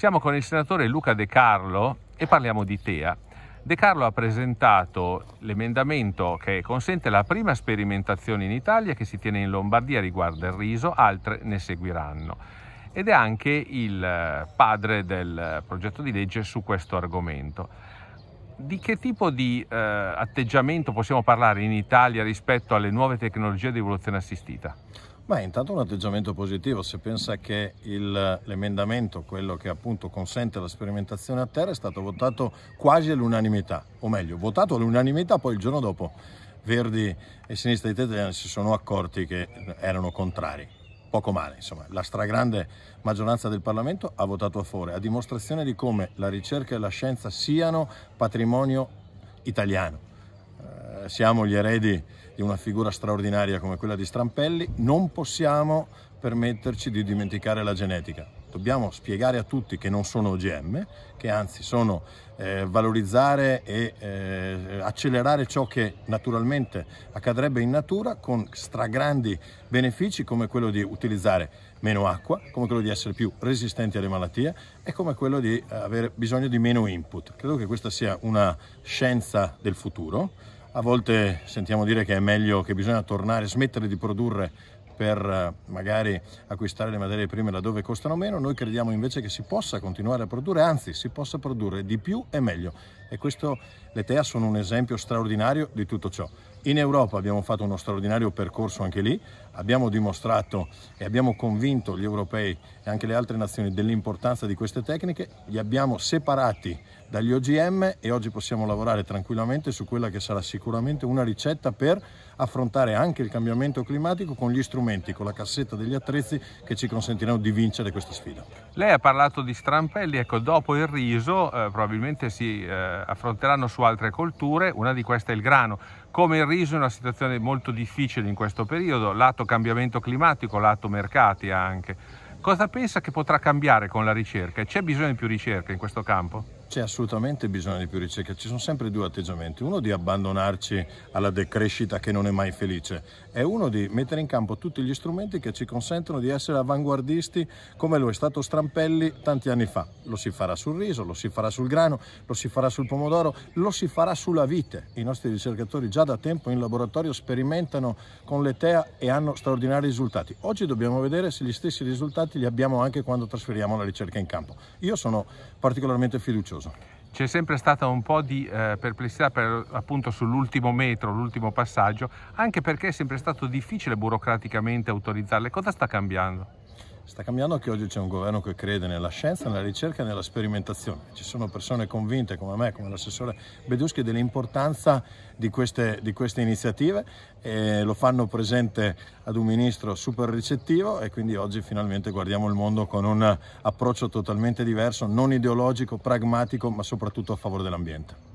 Siamo con il senatore Luca De Carlo e parliamo di TEA. De Carlo ha presentato l'emendamento che consente la prima sperimentazione in Italia che si tiene in Lombardia riguardo il riso, altre ne seguiranno. Ed è anche il eh, padre del eh, progetto di legge su questo argomento. Di che tipo di eh, atteggiamento possiamo parlare in Italia rispetto alle nuove tecnologie di evoluzione assistita? Ma intanto un atteggiamento positivo, se pensa che l'emendamento, quello che appunto consente la sperimentazione a terra, è stato votato quasi all'unanimità, o meglio, votato all'unanimità poi il giorno dopo Verdi e Sinistra Italiana si sono accorti che erano contrari. Poco male, insomma, la stragrande maggioranza del Parlamento ha votato a favore, a dimostrazione di come la ricerca e la scienza siano patrimonio italiano. Eh, siamo gli eredi di una figura straordinaria come quella di Strampelli, non possiamo permetterci di dimenticare la genetica. Dobbiamo spiegare a tutti che non sono OGM, che anzi sono eh, valorizzare e eh, accelerare ciò che naturalmente accadrebbe in natura con stragrandi benefici come quello di utilizzare meno acqua, come quello di essere più resistenti alle malattie e come quello di avere bisogno di meno input. Credo che questa sia una scienza del futuro a volte sentiamo dire che è meglio che bisogna tornare, smettere di produrre per eh, magari acquistare le materie prime laddove costano meno, noi crediamo invece che si possa continuare a produrre, anzi si possa produrre di più e meglio e questo, le TEA sono un esempio straordinario di tutto ciò. In Europa abbiamo fatto uno straordinario percorso anche lì, abbiamo dimostrato e abbiamo convinto gli europei e anche le altre nazioni dell'importanza di queste tecniche, li abbiamo separati dagli OGM e oggi possiamo lavorare tranquillamente su quella che sarà sicuramente una ricetta per affrontare anche il cambiamento climatico con gli strumenti, con la cassetta degli attrezzi che ci consentiranno di vincere questa sfida. Lei ha parlato di strampelli, ecco dopo il riso eh, probabilmente si... Eh affronteranno su altre colture, una di queste è il grano. Come il riso è una situazione molto difficile in questo periodo, lato cambiamento climatico, lato mercati anche. Cosa pensa che potrà cambiare con la ricerca? C'è bisogno di più ricerca in questo campo? c'è assolutamente bisogno di più ricerca, ci sono sempre due atteggiamenti, uno di abbandonarci alla decrescita che non è mai felice e uno di mettere in campo tutti gli strumenti che ci consentono di essere avanguardisti come lo è stato Strampelli tanti anni fa. Lo si farà sul riso, lo si farà sul grano, lo si farà sul pomodoro, lo si farà sulla vite. I nostri ricercatori già da tempo in laboratorio sperimentano con l'ETEA e hanno straordinari risultati. Oggi dobbiamo vedere se gli stessi risultati li abbiamo anche quando trasferiamo la ricerca in campo. Io sono particolarmente fiducioso pericoloso. C'è sempre stata un po' di eh, perplessità per, appunto sull'ultimo metro, l'ultimo passaggio, anche perché è sempre stato difficile burocraticamente autorizzarle. Cosa sta cambiando? Sta cambiando che oggi c'è un governo che crede nella scienza, nella ricerca e nella sperimentazione. Ci sono persone convinte come me, come l'assessore Beduschi, dell'importanza di queste, di queste iniziative e lo fanno presente ad un ministro super ricettivo e quindi oggi finalmente guardiamo il mondo con un approccio totalmente diverso, non ideologico, pragmatico, ma soprattutto a favore dell'ambiente.